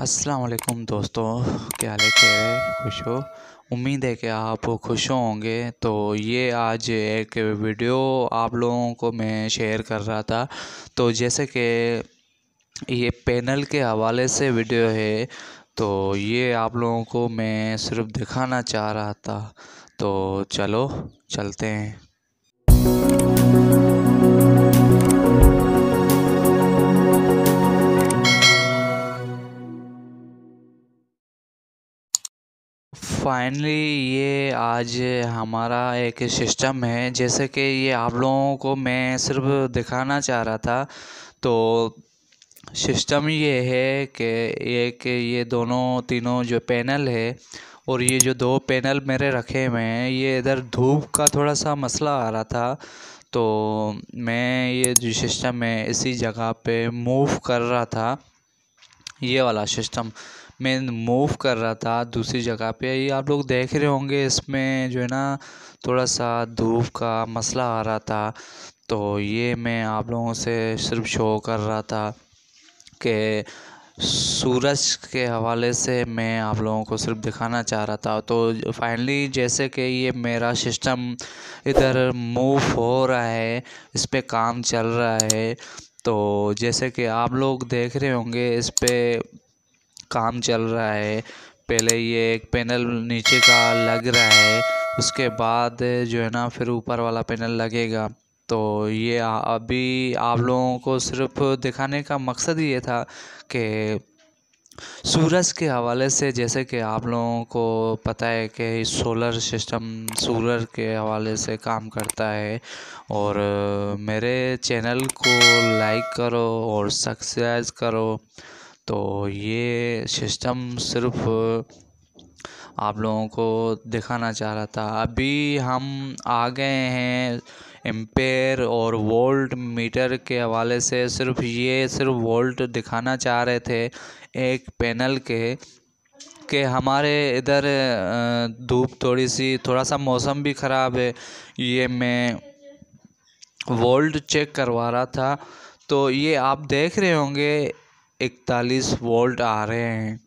अस्सलाम वालेकुम दोस्तों क्या हाल है क्या खुश हो उम्मीद है कि आप खुश होंगे तो ये आज एक वीडियो आप लोगों को मैं शेयर कर रहा था तो जैसे कि ये पैनल के हवाले से वीडियो है तो ये आप लोगों को मैं सिर्फ दिखाना चाह रहा था तो चलो चलते हैं फाइनली ये आज हमारा एक सिस्टम है जैसे कि ये आप लोगों को मैं सिर्फ दिखाना चाह रहा था तो सिस्टम ये है कि एक ये दोनों तीनों जो पैनल है और ये जो दो पैनल मेरे रखे हुए हैं ये इधर धूप का थोड़ा सा मसला आ रहा था तो मैं ये जो सिस्टम है इसी जगह पे मूव कर रहा था ये वाला सिस्टम मैं मूव कर रहा था दूसरी जगह पे ये आप लोग देख रहे होंगे इसमें जो है ना थोड़ा सा धूप का मसला आ रहा था तो ये मैं आप लोगों से सिर्फ शो कर रहा था कि सूरज के हवाले से मैं आप लोगों को सिर्फ दिखाना चाह रहा था तो फाइनली जैसे कि ये मेरा सिस्टम इधर मूव हो रहा है इस पर काम चल रहा है तो जैसे कि आप लोग देख रहे होंगे इस पर काम चल रहा है पहले ये एक पैनल नीचे का लग रहा है उसके बाद जो है ना फिर ऊपर वाला पैनल लगेगा तो ये अभी आप लोगों को सिर्फ दिखाने का मकसद ये था कि सूरज के हवाले से जैसे कि आप लोगों को पता है कि सोलर सिस्टम सूरज के हवाले से काम करता है और मेरे चैनल को लाइक करो और सब्सक्राइब करो तो ये सिस्टम सिर्फ आप लोगों को दिखाना चाह रहा था अभी हम आ गए हैं एम्पेयर और वोल्ट मीटर के हवाले से सिर्फ ये सिर्फ वोल्ट दिखाना चाह रहे थे एक पैनल के कि हमारे इधर धूप थोड़ी सी थोड़ा सा मौसम भी ख़राब है ये मैं वोल्ट चेक करवा रहा था तो ये आप देख रहे होंगे इकतालीस वोल्ट आ रहे हैं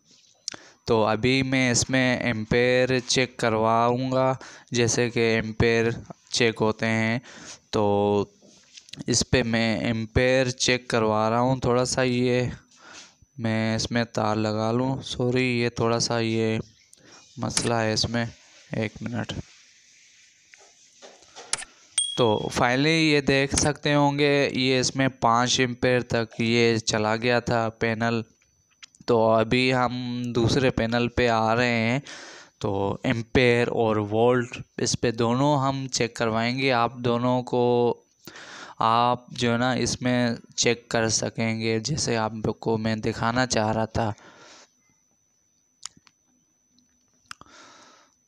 तो अभी मैं इसमें एम्पेयर चेक करवाऊँगा जैसे कि एम्पेयर चेक होते हैं तो इस पर मैं एम्पेयर चेक करवा रहा हूँ थोड़ा सा ये मैं इसमें तार लगा लूँ सॉरी ये थोड़ा सा ये मसला है इसमें एक मिनट तो फाइनली ये देख सकते होंगे ये इसमें पाँच एम्पेयर तक ये चला गया था पैनल तो अभी हम दूसरे पैनल पे आ रहे हैं तो एम्पेयर और वोल्ट इस पे दोनों हम चेक करवाएंगे आप दोनों को आप जो है ना इसमें चेक कर सकेंगे जैसे आपको मैं दिखाना चाह रहा था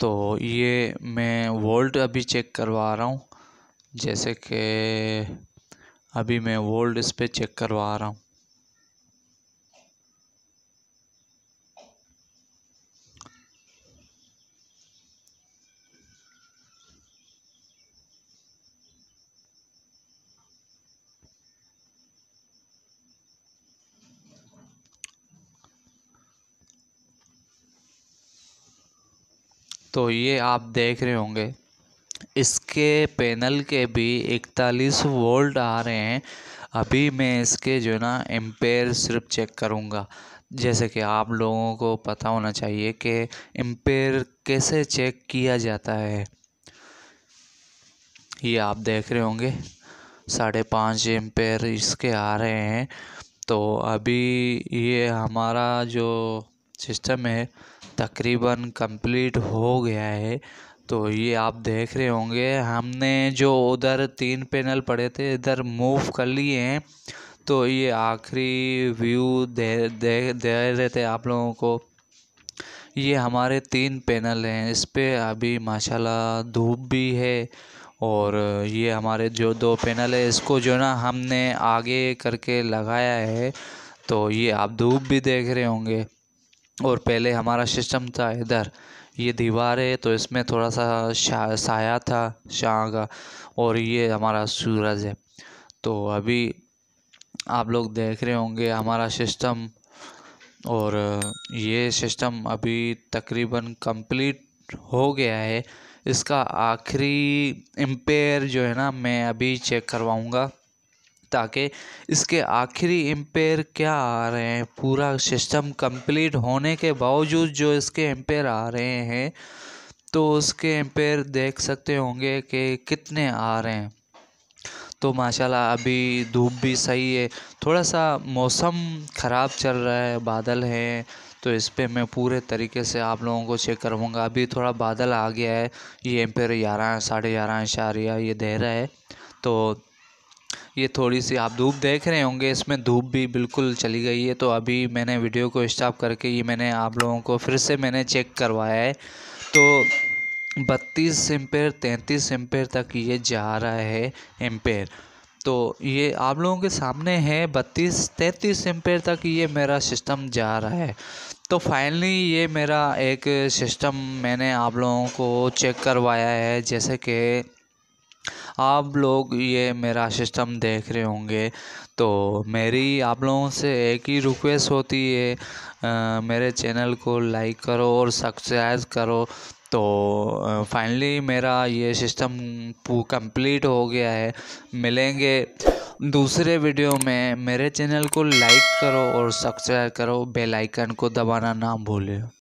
तो ये मैं वोल्ट अभी चेक करवा रहा हूँ जैसे कि अभी मैं वोल्ड इस पर चेक करवा रहा हूँ तो ये आप देख रहे होंगे इसके पैनल के भी इकतालीस वोल्ट आ रहे हैं अभी मैं इसके जो है ना एम्पेयर सिर्फ चेक करूँगा जैसे कि आप लोगों को पता होना चाहिए कि एम्पेयर कैसे चेक किया जाता है ये आप देख रहे होंगे साढ़े पाँच एम्पेयर इसके आ रहे हैं तो अभी ये हमारा जो सिस्टम है तकरीबन कंप्लीट हो गया है तो ये आप देख रहे होंगे हमने जो उधर तीन पैनल पड़े थे इधर मूव कर लिए हैं तो ये आखिरी व्यू दे दे दे रहे थे आप लोगों को ये हमारे तीन पैनल हैं इस पर अभी माशाल्लाह धूप भी है और ये हमारे जो दो पैनल है इसको जो ना हमने आगे करके लगाया है तो ये आप धूप भी देख रहे होंगे और पहले हमारा सिस्टम था इधर ये दीवार है तो इसमें थोड़ा सा साया था शाह का और ये हमारा सूरज है तो अभी आप लोग देख रहे होंगे हमारा सिस्टम और ये सिस्टम अभी तकरीबन कंप्लीट हो गया है इसका आखिरी एम्पेयर जो है ना मैं अभी चेक करवाऊँगा ताकि इसके आखिरी एम्पेयर क्या आ रहे हैं पूरा सिस्टम कंप्लीट होने के बावजूद जो इसके एम्पेयर आ रहे हैं तो उसके एम्पेयर देख सकते होंगे कि कितने आ रहे हैं तो माशाल्लाह अभी धूप भी सही है थोड़ा सा मौसम ख़राब चल रहा है बादल हैं तो इस पर मैं पूरे तरीके से आप लोगों को चेक करूँगा अभी थोड़ा बादल आ गया है ये एम्पेयर ग्यारह साढ़े ग्यारह इशारिया ये दे रहा है तो ये थोड़ी सी आप धूप देख रहे होंगे इसमें धूप भी बिल्कुल चली गई है तो अभी मैंने वीडियो को स्टॉप करके ये मैंने आप लोगों को फिर से मैंने चेक करवाया है तो बत्तीस एम्पेयर तैंतीस एम्पेयर तक ये जा रहा है एम्पेयर तो ये आप लोगों के सामने है बत्तीस तैंतीस एम्पेयर तक ये मेरा सिस्टम जा रहा है तो फाइनली ये मेरा एक सिस्टम मैंने आप लोगों को चेक करवाया है जैसे कि आप लोग ये मेरा सिस्टम देख रहे होंगे तो मेरी आप लोगों से एक ही रिक्वेस्ट होती है आ, मेरे चैनल को लाइक करो और सब्सक्राइब करो तो फाइनली मेरा ये सिस्टम कंप्लीट हो गया है मिलेंगे दूसरे वीडियो में मेरे चैनल को लाइक करो और सब्सक्राइब करो बेल आइकन को दबाना ना भूलें